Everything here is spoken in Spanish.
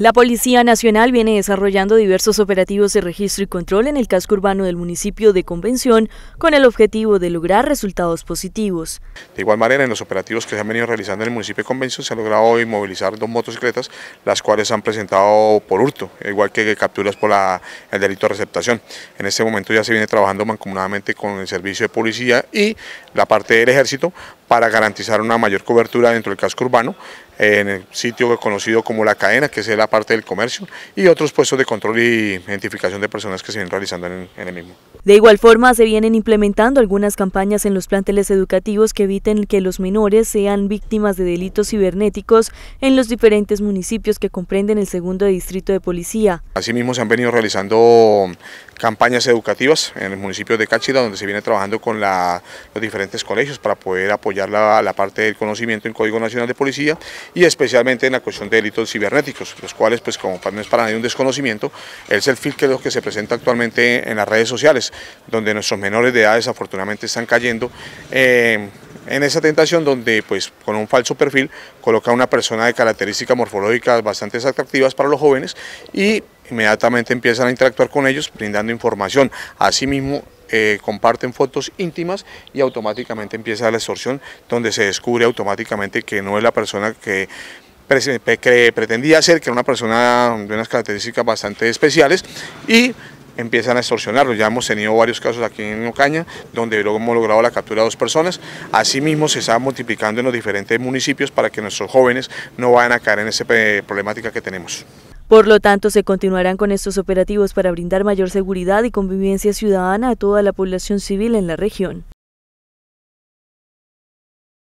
La Policía Nacional viene desarrollando diversos operativos de registro y control en el casco urbano del municipio de Convención con el objetivo de lograr resultados positivos. De igual manera, en los operativos que se han venido realizando en el municipio de Convención se ha logrado inmovilizar dos motocicletas, las cuales se han presentado por hurto, igual que capturas por el delito de receptación. En este momento ya se viene trabajando mancomunadamente con el servicio de policía y la parte del ejército para garantizar una mayor cobertura dentro del casco urbano, en el sitio conocido como La Cadena, que es la parte del comercio, y otros puestos de control y identificación de personas que se vienen realizando en, el mismo. De igual forma, se vienen implementando algunas campañas en los planteles educativos que eviten que los menores sean víctimas de delitos cibernéticos en los diferentes municipios que comprenden el segundo distrito de policía. Asimismo, se han venido realizando campañas educativas en el municipio de Cáchira, donde se viene trabajando con los diferentes colegios para poder apoyar la, parte del conocimiento en Código Nacional de Policía y especialmente en la cuestión de delitos cibernéticos, los cuales, pues como no es para nadie un desconocimiento, es el perfil que es lo que se presenta actualmente en las redes sociales, donde nuestros menores de edad desafortunadamente están cayendo. Eh, en esa tentación donde pues con un falso perfil coloca a una persona de características morfológicas bastante atractivas para los jóvenes y inmediatamente empiezan a interactuar con ellos brindando información. Asimismo, eh, comparten fotos íntimas y automáticamente empieza la extorsión donde se descubre automáticamente que no es la persona que que pretendía ser, que era una persona de unas características bastante especiales y empiezan a extorsionarlo. Ya hemos tenido varios casos aquí en Ocaña, donde luego hemos logrado la captura de dos personas. Asimismo, se está multiplicando en los diferentes municipios para que nuestros jóvenes no vayan a caer en esa eh, problemática que tenemos. Por lo tanto, se continuarán con estos operativos para brindar mayor seguridad y convivencia ciudadana a toda la población civil en la región.